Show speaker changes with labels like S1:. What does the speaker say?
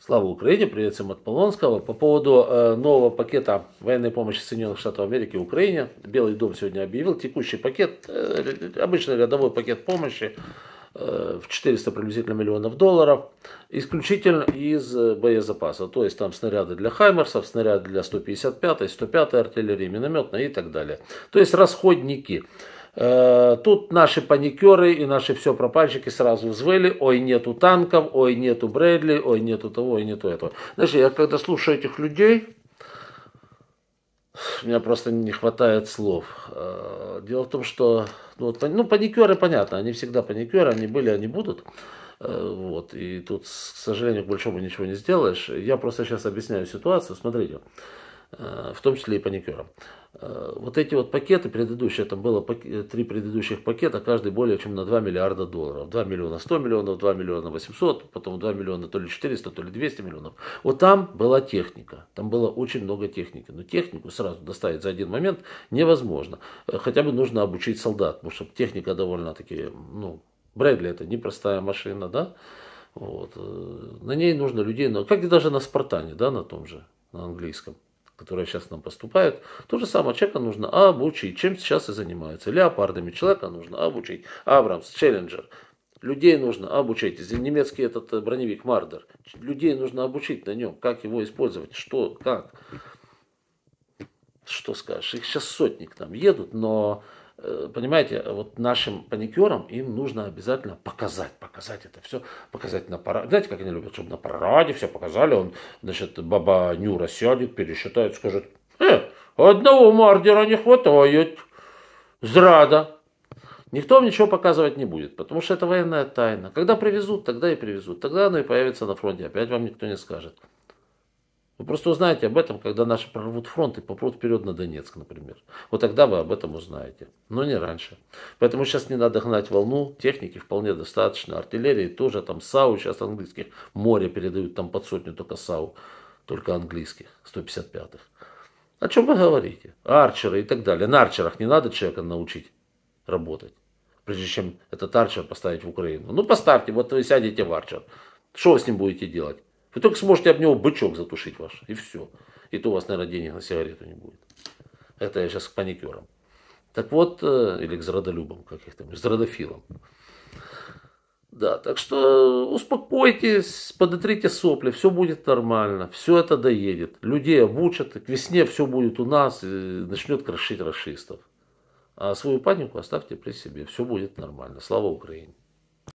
S1: Слава Украине, привет всем от Полонского. По поводу э, нового пакета военной помощи Соединенных Штатов Америки Украине, Белый дом сегодня объявил текущий пакет, э, э обычный рядовой пакет помощи э, в 400 приблизительно миллионов долларов, исключительно из э, боезапаса. То есть там снаряды для Хаймерсов, снаряды для 155-й, 105-й артиллерии, минометной и так далее. То есть расходники. Э, тут наши паникеры и наши все пропальщики сразу взвыли, ой, нету танков, ой, нету Брэдли, ой, нету того, ой, нету этого. Знаешь, я когда слушаю этих людей, у меня просто не хватает слов. Э, дело в том, что ну, вот, ну паникеры, понятно, они всегда паникеры, они были, они будут. Э, вот, и тут, к сожалению, к большому ничего не сделаешь. Я просто сейчас объясняю ситуацию, смотрите, в том числе и паникерам. Э, вот эти вот пакеты предыдущие, там было э, три предыдущих пакета, каждый более чем на 2 миллиарда долларов. 2 миллиона 100 миллионов, 2 миллиона 800, потом 2 миллиона то ли 400, то ли 200 миллионов. Вот там была техника, там было очень много техники. Но технику сразу доставить за один момент невозможно. Э, хотя бы нужно обучить солдат, потому что техника довольно-таки, ну, Брэдли это непростая машина, да? Вот. На ней нужно людей, как и даже на Спартане, да, на том же, на английском которые сейчас нам поступают, то же самое человека нужно обучить, чем сейчас и занимаются. Леопардами человека нужно обучить. Абрамс, Челленджер, Людей нужно обучить обучать. Немецкий этот э, броневик Мардер. Людей нужно обучить на нем, как его использовать, что, как. Что скажешь? Их сейчас сотник там едут, но Э, понимаете, вот нашим паникерам им нужно обязательно показать, показать это все, показать на параде. Знаете, как они любят, чтобы на параде все показали, он, значит, баба Нюра сядет, пересчитает, скажет, э, одного мордера не хватает, зрада. Никто вам ничего показывать не будет, потому что это военная тайна. Когда привезут, тогда и привезут. Тогда оно и появится на фронте, опять вам никто не скажет. Вы просто узнаете об этом, когда наши прорвут фронт и попрут вперед на Донецк, например. Вот тогда вы об этом узнаете, но не раньше. Поэтому сейчас не надо гнать волну, техники вполне достаточно, артиллерии тоже, там САУ сейчас английских, море передают там под сотню только САУ, только английских, 155-х. О чем вы говорите? Арчеры и так далее. На арчерах не надо человека научить работать, прежде чем этот арчер поставить в Украину. Ну поставьте, вот вы сядете в арчер. Что вы с ним будете делать? Вы только сможете об него бычок затушить ваш, и все. И то у вас, наверное, денег на сигарету не будет. Это я сейчас к паникерам. Так вот, э, или к зрадолюбам, как их там, зрадофилам. Да, так что успокойтесь, подотрите сопли, все будет нормально, все это доедет. Людей обучат, к весне все будет у нас, и начнет крошить расистов. А свою панику оставьте при себе, все будет нормально. Слава Украине!